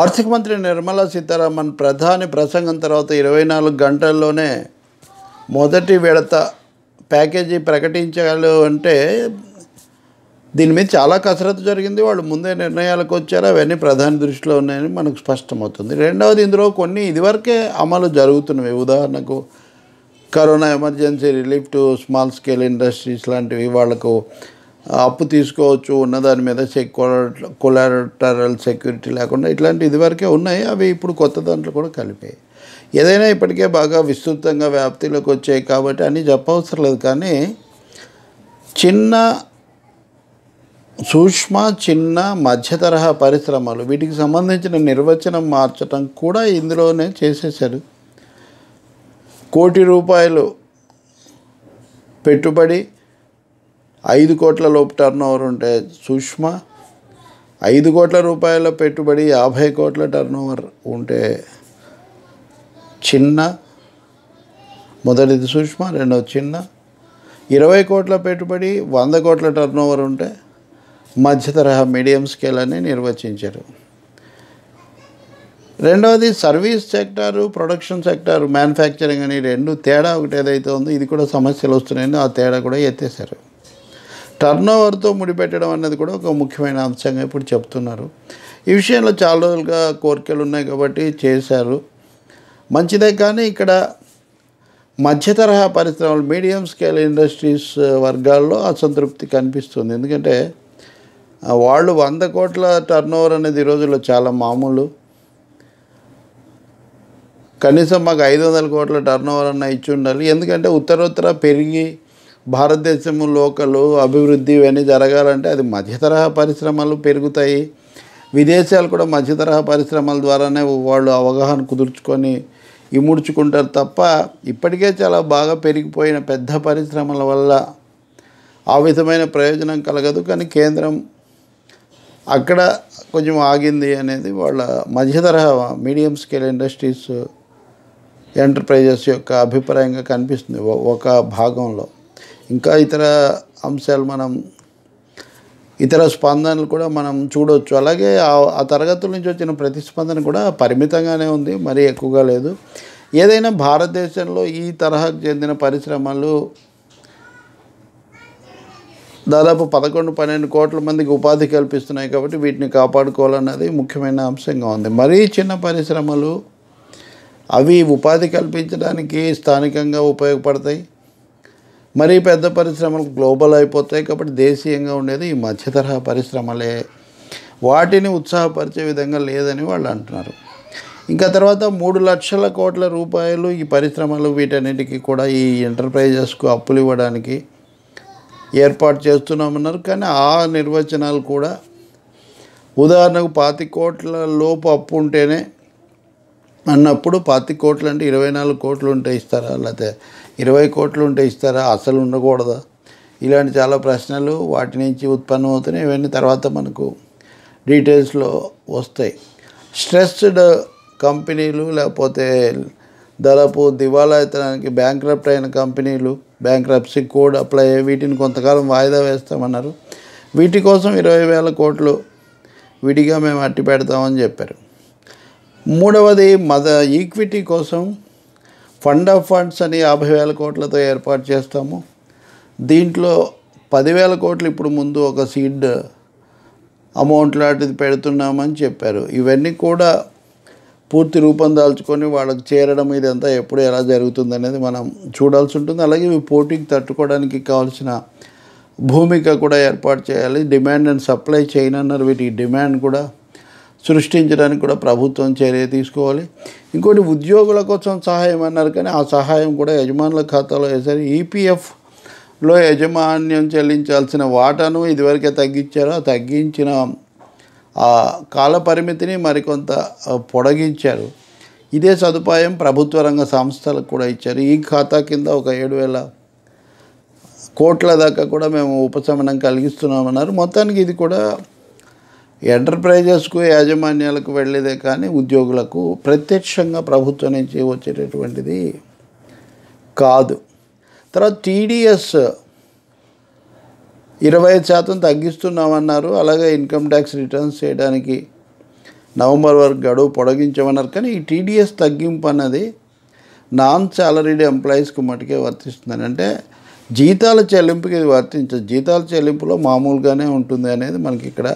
ఆర్థిక మంత్రి నిర్మలా సీతారామన్ ప్రధాని ప్రసంగం తర్వాత ఇరవై నాలుగు గంటల్లోనే మొదటి విడత ప్యాకేజీ ప్రకటించాలి అంటే దీని మీద చాలా కసరత్తు జరిగింది వాళ్ళు ముందే నిర్ణయాలకు వచ్చారు అవన్నీ ప్రధాని దృష్టిలో ఉన్నాయని మనకు స్పష్టమవుతుంది రెండవది ఇందులో కొన్ని ఇదివరకే అమలు జరుగుతున్నవి ఉదాహరణకు corona emergency relief to small scale industries లాంటివి వాళ్లకు అప్పు తీసుకోవచ్చు ఉన్నదాని మీద కొలాటరల్ సెక్యూరిటీ లేకుండా ఇట్లాంటి ఇదివరకే ఉన్నాయి అవి ఇప్పుడు కొత్త దాంట్లో కూడా కలిపాయి ఏదైనా ఇప్పటికే బాగా విస్తృతంగా వ్యాప్తిలోకి వచ్చాయి కాబట్టి అని చెప్పవసరం లేదు కానీ చిన్న సూక్ష్మ చిన్న మధ్య తరహా పరిశ్రమలు వీటికి సంబంధించిన నిర్వచనం మార్చడం కూడా ఇందులోనే చేసేసారు కోటి రూపాయలు పెట్టుబడి ఐదు కోట్ల లోపు టర్న్ ఓవర్ ఉంటే సుష్మ ఐదు కోట్ల రూపాయల పెట్టుబడి యాభై కోట్ల టర్న్ ఓవర్ ఉంటే చిన్న మొదటిది సుష్మ రెండవది చిన్న ఇరవై కోట్ల పెట్టుబడి వంద కోట్ల టర్న్ ఓవర్ ఉంటే మధ్య తరహా మీడియం స్కేల్ అని నిర్వచించారు రెండవది service sector production sector manufacturing అని రెండు తేడా ఒకటి ఏదైతే ఉందో ఇది కూడా సమస్యలు వస్తున్నాయని ఆ తేడా కూడా ఎత్తేసారు టర్న్ ఓవర్తో ముడిపెట్టడం అనేది కూడా ఒక ముఖ్యమైన అంశంగా ఇప్పుడు చెప్తున్నారు ఈ విషయంలో చాలా రోజులుగా కోరికలు ఉన్నాయి కాబట్టి చేశారు మంచిదే కానీ ఇక్కడ మధ్యతరహా పరిశ్రమలు మీడియం స్కేల్ ఇండస్ట్రీస్ వర్గాల్లో అసంతృప్తి కనిపిస్తుంది ఎందుకంటే వాళ్ళు వంద కోట్ల టర్న్ ఓవర్ అనేది ఈ రోజుల్లో చాలా మామూలు కనీసం మాకు ఐదు వందల కోట్ల టర్న్ ఓవర్ అన్న ఇచ్చి ఉండాలి ఎందుకంటే ఉత్తరోత్తర పెరిగి భారతదేశం లోకలు అభివృద్ధి ఇవన్నీ జరగాలంటే అది మధ్యతరహా పరిశ్రమలు పెరుగుతాయి విదేశాలు కూడా మధ్యతరహా పరిశ్రమల ద్వారానే వాళ్ళు అవగాహన కుదుర్చుకొని ఇముడ్చుకుంటారు తప్ప ఇప్పటికే చాలా బాగా పెరిగిపోయిన పెద్ద పరిశ్రమల వల్ల ఆ విధమైన ప్రయోజనం కలగదు కానీ కేంద్రం అక్కడ కొంచెం ఆగింది అనేది వాళ్ళ మధ్యతరహా మీడియం స్కేల్ ఇండస్ట్రీస్ ఎంటర్ప్రైజెస్ యొక్క అభిప్రాయంగా కనిపిస్తుంది ఒక భాగంలో ఇంకా ఇతర అంశాలు మనం ఇతర స్పందనలు కూడా మనం చూడవచ్చు అలాగే ఆ తరగతుల నుంచి వచ్చిన ప్రతిస్పందన కూడా పరిమితంగానే ఉంది మరీ ఎక్కువగా లేదు ఏదైనా భారతదేశంలో ఈ తరహాకు చెందిన పరిశ్రమలు దాదాపు పదకొండు పన్నెండు కోట్ల మందికి ఉపాధి కల్పిస్తున్నాయి కాబట్టి వీటిని కాపాడుకోవాలన్నది ముఖ్యమైన అంశంగా ఉంది మరీ చిన్న పరిశ్రమలు అవి ఉపాధి కల్పించడానికి స్థానికంగా ఉపయోగపడతాయి మరీ పెద్ద పరిశ్రమలు గ్లోబల్ అయిపోతాయి కాబట్టి దేశీయంగా ఉండేది ఈ మధ్యతరహా పరిశ్రమలే వాటిని ఉత్సాహపరిచే విధంగా లేదని వాళ్ళు అంటున్నారు ఇంకా తర్వాత మూడు లక్షల కోట్ల రూపాయలు ఈ పరిశ్రమలు వీటన్నిటికీ కూడా ఈ ఎంటర్ప్రైజెస్కు అప్పులు ఇవ్వడానికి ఏర్పాటు చేస్తున్నామన్నారు కానీ ఆ నిర్వచనాలు కూడా ఉదాహరణకు పాతి కోట్ల లోపు అప్పు ఉంటేనే అన్నప్పుడు పాతి కోట్లు అంటే ఇరవై నాలుగు కోట్లు ఉంటే ఇస్తారా లేకపోతే ఇరవై కోట్లు ఉంటే ఇస్తారా అసలు ఉండకూడదా ఇలాంటి చాలా ప్రశ్నలు వాటి నుంచి ఉత్పన్నం అవుతున్నాయి ఇవన్నీ తర్వాత మనకు డీటెయిల్స్లో వస్తాయి స్ట్రెస్డ్ కంపెనీలు లేకపోతే దాదాపు బ్యాంక్ బ్యాంక్రప్ట్ అయిన కంపెనీలు బ్యాంక్రప్సీ కోడ్ అప్లై వీటిని కొంతకాలం వాయిదా వేస్తామన్నారు వీటి కోసం ఇరవై వేల కోట్లు విడిగా మేము అట్టి పెడతామని చెప్పారు మూడవది మద ఈక్విటీ కోసం ఫండ్ ఆఫ్ ఫండ్స్ అని యాభై వేల కోట్లతో ఏర్పాటు చేస్తాము దీంట్లో పదివేల కోట్లు ఇప్పుడు ముందు ఒక సీడ్ అమౌంట్ లాంటిది పెడుతున్నామని చెప్పారు ఇవన్నీ కూడా పూర్తి రూపం దాల్చుకొని వాళ్ళకి చేరడం ఇదంతా ఎప్పుడు ఎలా జరుగుతుంది అనేది మనం చూడాల్సి ఉంటుంది అలాగే ఇవి పోటీకి తట్టుకోవడానికి కావాల్సిన భూమిక కూడా ఏర్పాటు చేయాలి డిమాండ్ అండ్ సప్లై చైన్ అన్నారు వీటికి డిమాండ్ కూడా సృష్టించడానికి కూడా ప్రభుత్వం చర్య తీసుకోవాలి ఇంకోటి ఉద్యోగుల కోసం సహాయం అన్నారు కానీ ఆ సహాయం కూడా యజమానుల ఖాతాలో వేసారు ఈపీఎఫ్లో యజమాన్యం చెల్లించాల్సిన వాటాను ఇదివరకే తగ్గించారు తగ్గించిన ఆ కాల పరిమితిని మరికొంత పొడిగించారు ఇదే సదుపాయం ప్రభుత్వ రంగ సంస్థలకు కూడా ఇచ్చారు ఈ ఖాతా కింద ఒక ఏడు వేల కోట్ల దాకా కూడా మేము ఉపశమనం కలిగిస్తున్నామన్నారు మొత్తానికి ఇది కూడా ఎంటర్ప్రైజెస్కు యాజమాన్యాలకు వెళ్ళేదే కానీ ఉద్యోగులకు ప్రత్యక్షంగా ప్రభుత్వం నుంచి వచ్చేటటువంటిది కాదు తర్వాత టీడీఎస్ ఇరవై శాతం తగ్గిస్తున్నామన్నారు అలాగే ఇన్కమ్ ట్యాక్స్ రిటర్న్స్ చేయడానికి నవంబర్ వరకు గడువు పొడగించమన్నారు కానీ ఈ టీడీఎస్ తగ్గింపు అన్నది నాన్ సాలరీడ్ ఎంప్లాయీస్కి మటుకే వర్తిస్తుందని అంటే జీతాల చెల్లింపుకి ఇది వర్తించదు జీతాల చెల్లింపులో మామూలుగానే ఉంటుంది అనేది మనకి ఇక్కడ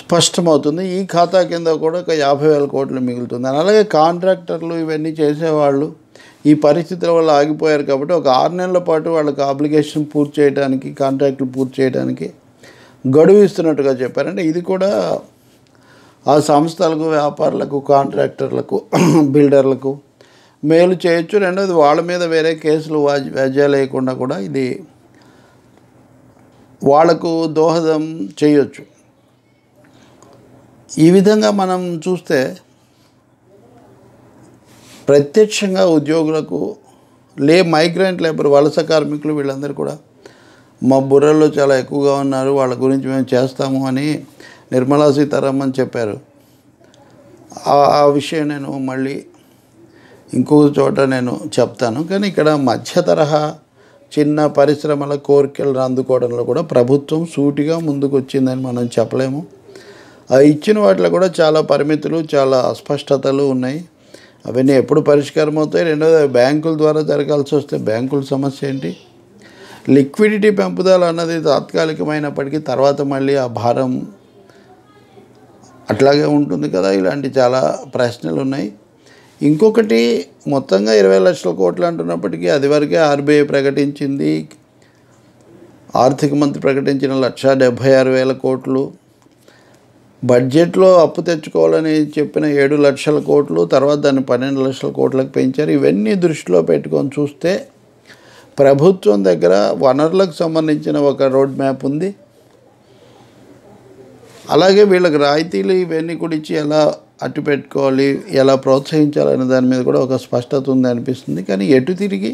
స్పష్టమవుతుంది ఈ ఖాతా కింద కూడా ఒక యాభై వేల కోట్లు మిగులుతుంది అలాగే కాంట్రాక్టర్లు ఇవన్నీ చేసేవాళ్ళు ఈ పరిస్థితుల వల్ల ఆగిపోయారు కాబట్టి ఒక ఆరు నెలల పాటు వాళ్ళకి అప్లికేషన్ పూర్తి చేయడానికి కాంట్రాక్టులు పూర్తి చేయడానికి గడువు ఇస్తున్నట్టుగా చెప్పారంటే ఇది కూడా ఆ సంస్థలకు వ్యాపారులకు కాంట్రాక్టర్లకు బిల్డర్లకు మేలు చేయొచ్చు రెండోది వాళ్ళ మీద వేరే కేసులు వ్యాజ్యాలు లేకుండా కూడా ఇది వాళ్లకు దోహదం చేయొచ్చు ఈ విధంగా మనం చూస్తే ప్రత్యక్షంగా ఉద్యోగులకు లే మైగ్రెంట్ లేబర్ వలస కార్మికులు వీళ్ళందరూ కూడా మా బుర్రలో చాలా ఎక్కువగా ఉన్నారు వాళ్ళ గురించి మేము చేస్తాము అని నిర్మలా సీతారామన్ చెప్పారు ఆ విషయం నేను మళ్ళీ ఇంకో చోట నేను చెప్తాను కానీ ఇక్కడ మధ్య తరహా చిన్న పరిశ్రమల కోరికలను అందుకోవడంలో కూడా ప్రభుత్వం సూటిగా ముందుకు వచ్చిందని మనం చెప్పలేము ఇచ్చిన వాటిలో కూడా చాలా పరిమితులు చాలా అస్పష్టతలు ఉన్నాయి అవన్నీ ఎప్పుడు పరిష్కారం అవుతాయి రెండోది బ్యాంకుల ద్వారా జరగాల్సి వస్తే బ్యాంకుల సమస్య ఏంటి లిక్విడిటీ పెంపుదల అన్నది తాత్కాలికమైనప్పటికీ తర్వాత మళ్ళీ ఆ భారం అట్లాగే ఉంటుంది కదా ఇలాంటి చాలా ప్రశ్నలు ఉన్నాయి ఇంకొకటి మొత్తంగా ఇరవై లక్షల కోట్లు అంటున్నప్పటికీ అది వరకే ఆర్బీఐ ప్రకటించింది ఆర్థిక మంత్రి ప్రకటించిన లక్ష డెబ్భై ఆరు వేల కోట్లు బడ్జెట్లో అప్పు తెచ్చుకోవాలని చెప్పిన ఏడు లక్షల కోట్లు తర్వాత దాన్ని పన్నెండు లక్షల కోట్లకు పెంచారు ఇవన్నీ దృష్టిలో పెట్టుకొని చూస్తే ప్రభుత్వం దగ్గర వనరులకు సంబంధించిన ఒక రోడ్ మ్యాప్ ఉంది అలాగే వీళ్ళకి రాయితీలు ఇవన్నీ కూడా ఇచ్చి ఎలా అట్టు పెట్టుకోవాలి ఎలా ప్రోత్సహించాలనే దాని మీద కూడా ఒక స్పష్టత ఉంది అనిపిస్తుంది కానీ ఎటు తిరిగి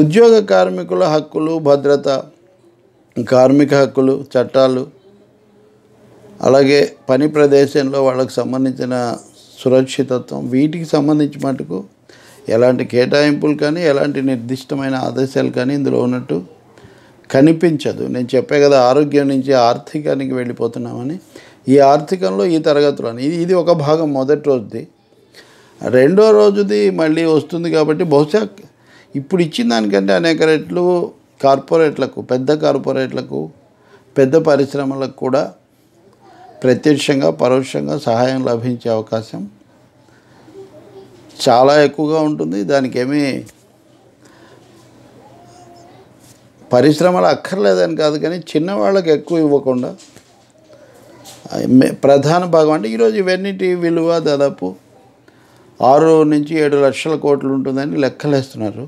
ఉద్యోగ కార్మికుల హక్కులు భద్రత కార్మిక హక్కులు చట్టాలు అలాగే పని ప్రదేశంలో వాళ్ళకు సంబంధించిన సురక్షితత్వం వీటికి సంబంధించి మటుకు ఎలాంటి కేటాయింపులు కానీ ఎలాంటి నిర్దిష్టమైన ఆదేశాలు కానీ ఇందులో ఉన్నట్టు కనిపించదు నేను చెప్పే కదా ఆరోగ్యం నుంచి ఆర్థికానికి వెళ్ళిపోతున్నామని ఈ ఆర్థికంలో ఈ తరగతులు అని ఇది ఇది ఒక భాగం మొదటి రోజుది రెండో రోజుది మళ్ళీ వస్తుంది కాబట్టి బహుశా ఇప్పుడు ఇచ్చిన దానికంటే అనేక రెట్లు కార్పొరేట్లకు పెద్ద కార్పొరేట్లకు పెద్ద పరిశ్రమలకు కూడా ప్రత్యక్షంగా పరోక్షంగా సహాయం లభించే అవకాశం చాలా ఎక్కువగా ఉంటుంది దానికి ఏమీ పరిశ్రమలు అక్కర్లేదని కాదు కానీ చిన్నవాళ్ళకి ఎక్కువ ఇవ్వకుండా ప్రధాన భాగం అంటే ఈరోజు ఇవన్నిటి విలువ దాదాపు ఆరు నుంచి ఏడు లక్షల కోట్లు ఉంటుందని లెక్కలేస్తున్నారు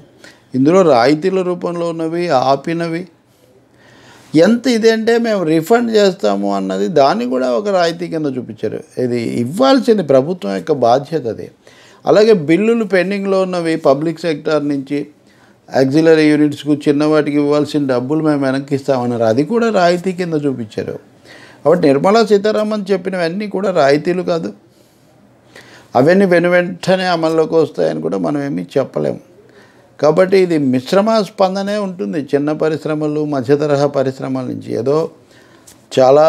ఇందులో రాయితీల రూపంలో ఉన్నవి ఆపినవి ఎంత అంటే మేము రిఫండ్ చేస్తాము అన్నది దాన్ని కూడా ఒక రాయితీ కింద చూపించారు ఇది ఇవ్వాల్సింది ప్రభుత్వం యొక్క బాధ్యత అది అలాగే బిల్లులు పెండింగ్లో ఉన్నవి పబ్లిక్ సెక్టార్ నుంచి యాక్సిలరీ యూనిట్స్కు చిన్నవాటికి ఇవ్వాల్సిన డబ్బులు మేము వెనక్కి ఇస్తామన్నారు అది కూడా రాయితీ కింద చూపించారు కాబట్టి నిర్మలా సీతారామన్ చెప్పినవన్నీ కూడా రాయితీలు కాదు అవన్నీ వెను వెంటనే అమల్లోకి వస్తాయని కూడా మనం ఏమీ చెప్పలేము కాబట్టి ఇది మిశ్రమ స్పందనే ఉంటుంది చిన్న పరిశ్రమలు మధ్యతరహా పరిశ్రమల నుంచి ఏదో చాలా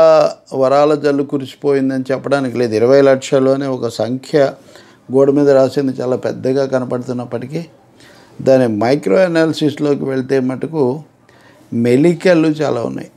వరాల జల్లు కురిసిపోయిందని చెప్పడానికి లేదు ఇరవై లక్షల్లోనే ఒక సంఖ్య గోడ మీద రాసింది చాలా పెద్దగా కనపడుతున్నప్పటికీ దాని మైక్రో అనాలిసిస్లోకి వెళ్తే మటుకు మెలికలు చాలా ఉన్నాయి